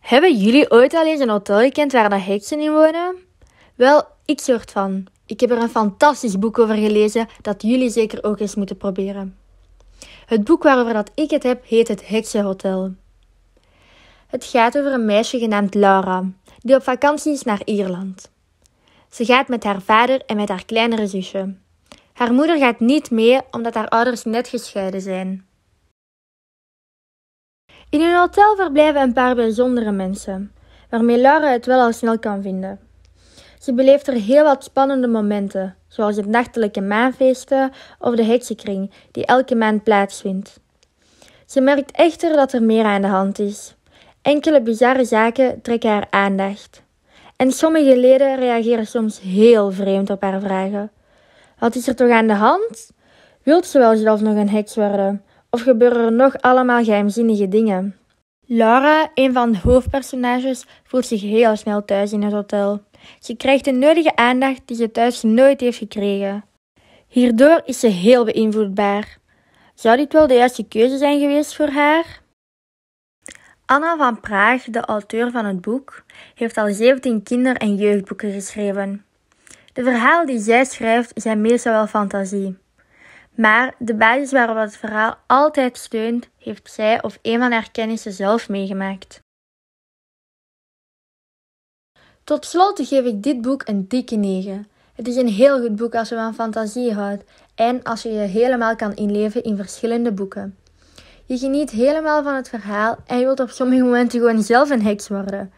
Hebben jullie ooit al eens een hotel gekend waar de heksen in wonen? Wel, ik soort van. Ik heb er een fantastisch boek over gelezen dat jullie zeker ook eens moeten proberen. Het boek waarover dat ik het heb heet Het Heksenhotel. Het gaat over een meisje genaamd Laura, die op vakantie is naar Ierland. Ze gaat met haar vader en met haar kleinere zusje. Haar moeder gaat niet mee omdat haar ouders net gescheiden zijn. In hun hotel verblijven een paar bijzondere mensen, waarmee Laura het wel al snel kan vinden. Ze beleeft er heel wat spannende momenten, zoals het nachtelijke maanfeesten of de heksenkring die elke maand plaatsvindt. Ze merkt echter dat er meer aan de hand is. Enkele bizarre zaken trekken haar aandacht. En sommige leden reageren soms heel vreemd op haar vragen. Wat is er toch aan de hand? Wilt ze wel zelf nog een heks worden? Of gebeuren er nog allemaal geheimzinnige dingen? Laura, een van de hoofdpersonages, voelt zich heel snel thuis in het hotel. Ze krijgt de nodige aandacht die ze thuis nooit heeft gekregen. Hierdoor is ze heel beïnvloedbaar. Zou dit wel de juiste keuze zijn geweest voor haar? Anna van Praag, de auteur van het boek, heeft al 17 kinder- en jeugdboeken geschreven. De verhalen die zij schrijft zijn meestal wel fantasie. Maar de basis waarop het verhaal altijd steunt, heeft zij of een van haar kennissen zelf meegemaakt. Tot slot geef ik dit boek een dikke 9. Het is een heel goed boek als je van fantasie houdt en als je je helemaal kan inleven in verschillende boeken. Je geniet helemaal van het verhaal en je wilt op sommige momenten gewoon zelf een heks worden.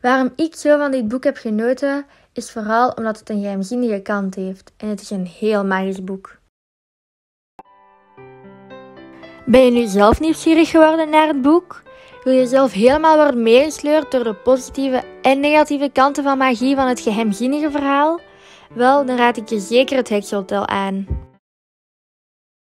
Waarom ik zo van dit boek heb genoten, is vooral omdat het een geheimzinnige kant heeft en het is een heel magisch boek. Ben je nu zelf nieuwsgierig geworden naar het boek? Wil je zelf helemaal worden meegesleurd door de positieve en negatieve kanten van magie van het geheimzinnige verhaal? Wel, dan raad ik je zeker het Hekshotel aan.